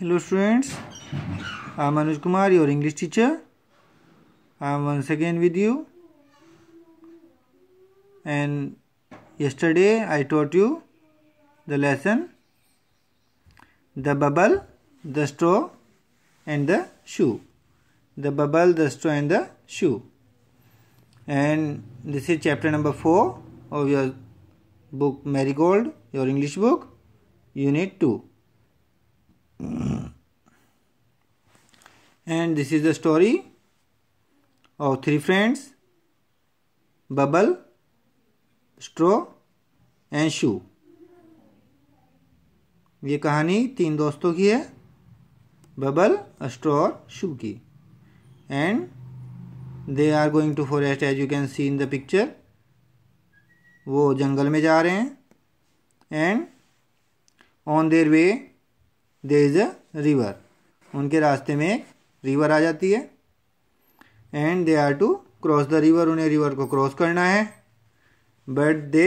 Hello students, I am Anuj Kumar, your English teacher. I am once again with you. And yesterday I taught you the lesson the bubble, the straw, and the shoe. The bubble, the straw, and the shoe. And this is chapter number 4 of your book Marigold, your English book, unit 2. and this is the story of three friends bubble straw and shoe ये कहानी तीन दोस्तों की है bubble straw और shoe की and they are going to forest as you can see in the picture वो जंगल में जा रहे हैं and on their way there is a river उनके रास्ते में एक रिवर आ जाती है and they are to cross the river उन्हें रिवर को क्रॉस करना है but they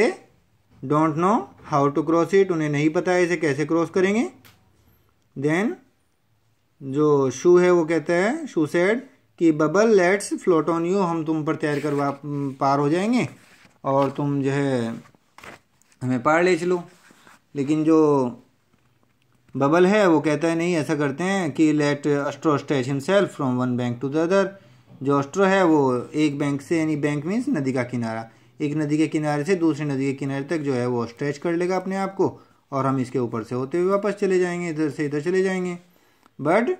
don't know how to cross it उन्हें नहीं पता है इसे कैसे क्रॉस करेंगे देन जो शू है वो कहता है शू सेड कि bubble let's float on you हम तुम पर तैर कर पार हो जाएंगे और तुम जो है हमें पार ले चलो लेकिन जो बबल है वो कहता है नहीं ऐसा करते हैं कि let straw stretch himself from one bank to the other जो अस्ट्रो है वो एक बैंक से यानी बैंक मीन्स नदी का किनारा एक नदी के किनारे से दूसरी नदी के किनारे तक जो है वो स्ट्रेच कर लेगा अपने आप को और हम इसके ऊपर से होते हुए वापस चले जाएंगे इधर से इधर चले जाएंगे बट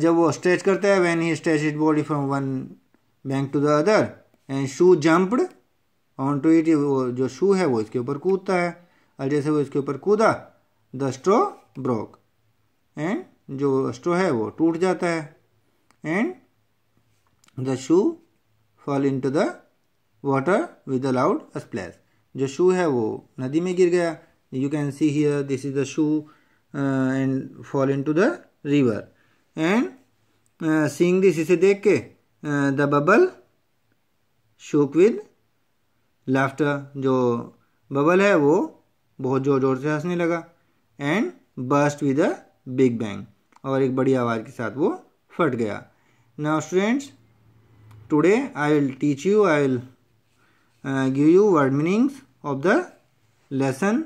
जब वो स्ट्रेच करता है then he stretch it body from one bank to the other and shoe jumped on to it वो जो शू है वो इसके ऊपर कूदता है और जैसे वो इसके ऊपर कूदा द स्ट्रो ब्रोक एंड जो स्ट्रो है वो टूट जाता है and the shoe fall in to the water with a loud splash जो शू है वो नदी में गिर गया you can see here this is the shoe and fall in to the river and seeing this इसे देख के the bubble shook with laughter जो बबल है वो बहुत ज़ोर ज़ोर से हंसने लगा and burst with a big bang और एक बड़ी आवाज़ के साथ वो फट गया now students today I will teach you I will give you word meanings of the lesson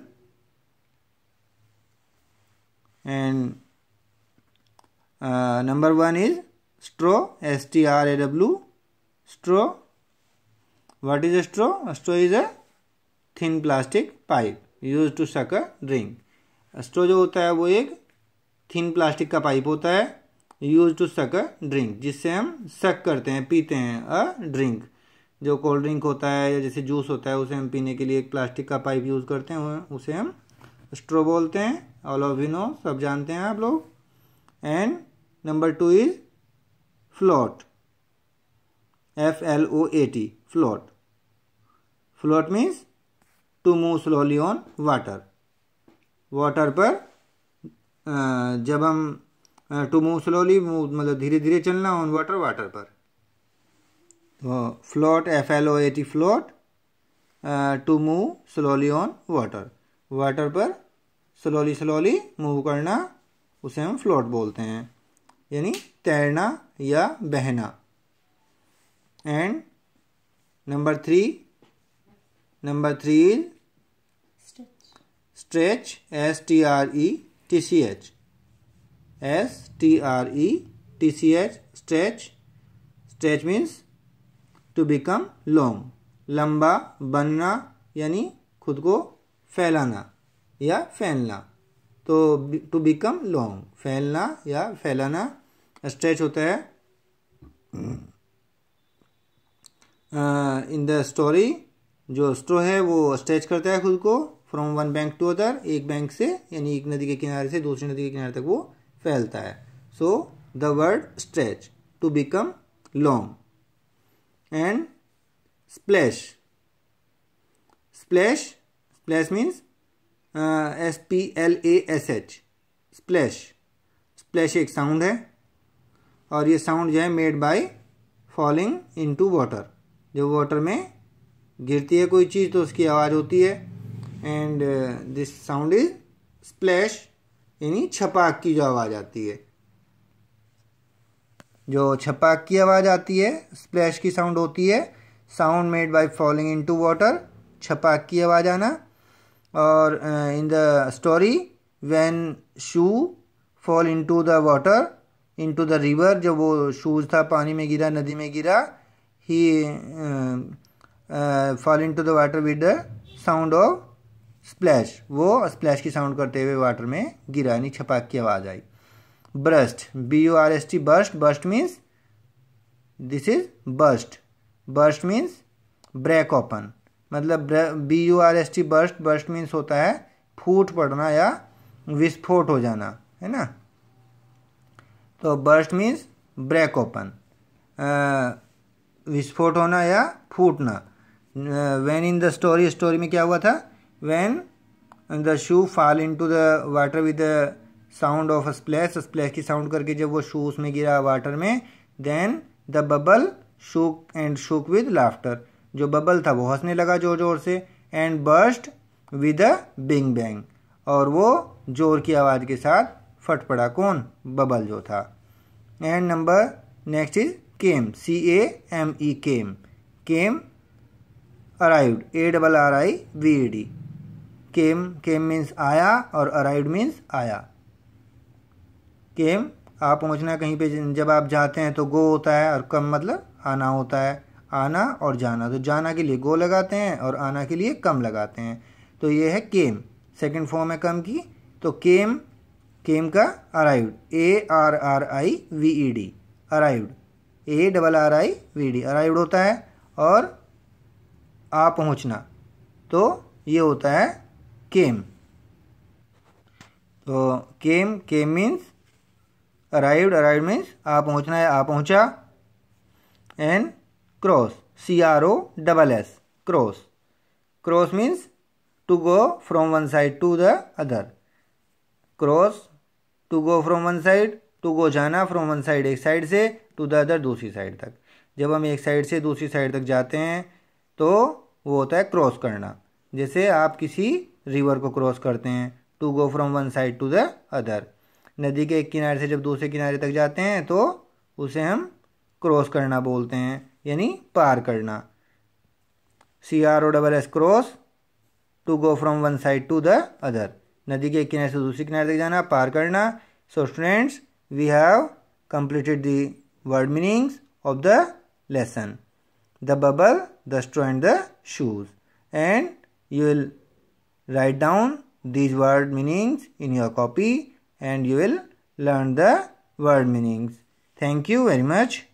and number one is straw S T R A W straw what is a straw straw is a thin plastic pipe use to suck a drink स्ट्रो जो होता है वो एक thin plastic का pipe होता है use to suck a drink जिससे हम सक करते हैं पीते हैं अ ड्रिंक जो कोल्ड ड्रिंक होता है या जैसे जूस होता है उसे हम पीने के लिए एक प्लास्टिक का पाइप यूज़ करते हैं उसे हम स्ट्रो बोलते हैं ऑल ऑफ सब जानते हैं आप लोग and number two is float F L O A T float float means to move slowly on water water पर जब हम टू मूव स्लोली मूव मतलब धीरे धीरे चलना ऑन वाटर वाटर पर तो float F L O A T float to move slowly on water water पर स्लोली स्लोली मूव करना उसे हम फ्लोट बोलते हैं यानी तैरना या बहना and number three number three is stretch S T R E T C H S T R E T C H stretch stretch means to become long लंबा बनना यानी खुद को फैलाना या फैलना तो टू बिकम लॉन्ग फैलना या फैलाना स्ट्रेच होता है इन द स्टोरी जो स्ट्रो है वो स्ट्रेच करता है खुद को from one bank to other एक बैंक से यानी एक नदी के किनारे से दूसरी नदी के किनारे तक वो फैलता है so the word stretch to become long and splash splash splash means S P L A S H splash splash एक साउंड है और ये साउंड जो है made by falling into water जब वाटर में गिरती है कोई चीज़ तो उसकी आवाज़ होती है and this sound is splash यानी छपाक की जो आवाज़ आती है जो छपाक की आवाज़ आती है स्प्लैश की साउंड होती है sound made by falling into water छपाक की आवाज़ आना और in the story when shoe fall into the water into the river जब वो शूज़ था पानी में गिरा नदी में गिरा he fall into the water with the sound of splash वो स्प्लैश की साउंड करते हुए वाटर में गिरा यानी छपाक की आवाज़ आई burst B U R S T burst burst means this is burst burst means break open मतलब B U R S T burst burst means होता है फूट पड़ना या विस्फोट हो जाना है ना तो बर्स्ट मीन्स ब्रेक ओपन विस्फोट होना या फूटना when in the story story में क्या हुआ था when the shoe fall into the water with the sound of a splash splash की sound करके जब वो shoe उसमें गिरा water में then the bubble shook and shook with laughter जो bubble था वो हंसने लगा जोर जोर से and burst with a bing bang और वो जोर की आवाज़ के साथ फट पड़ा कौन बबल जो था and number next is came C A M E came came arrive A double R I V D came came means आया और अराइव मीन्स आया केम आप पहुंचना कहीं पे जब आप जाते हैं तो गो होता है और कम मतलब आना होता है आना और जाना तो जाना के लिए गो लगाते हैं और आना के लिए कम लगाते हैं तो ये है केम सेकंड फॉर्म है कम की तो केम केम का arrived A R R I V E D arrived A double R I V D arrived होता है और आ पहुंचना तो ये होता है केम तो came came means arrived arrive means आ पहुँचना है आ पहुँचा and cross C R O double S cross cross means to go from one side to the other cross to go from one side to go जाना from one side एक side से to the other दूसरी side तक जब हम एक side से दूसरी साइड तक जाते हैं तो वो होता है क्रॉस करना जैसे आप किसी रिवर को क्रॉस करते हैं to go from one side to the other नदी के एक किनारे से जब दूसरे किनारे तक जाते हैं तो उसे हम क्रॉस करना बोलते हैं यानी पार करना C R O double S cross to go from one side to the other नदी के एक किनारे से दूसरे किनारे तक जाना पार करना so students we have completed the word meanings of the lesson the bubble the straw and the shoes and you will Write down these word meanings in your copy and you will learn the word meanings. Thank you very much.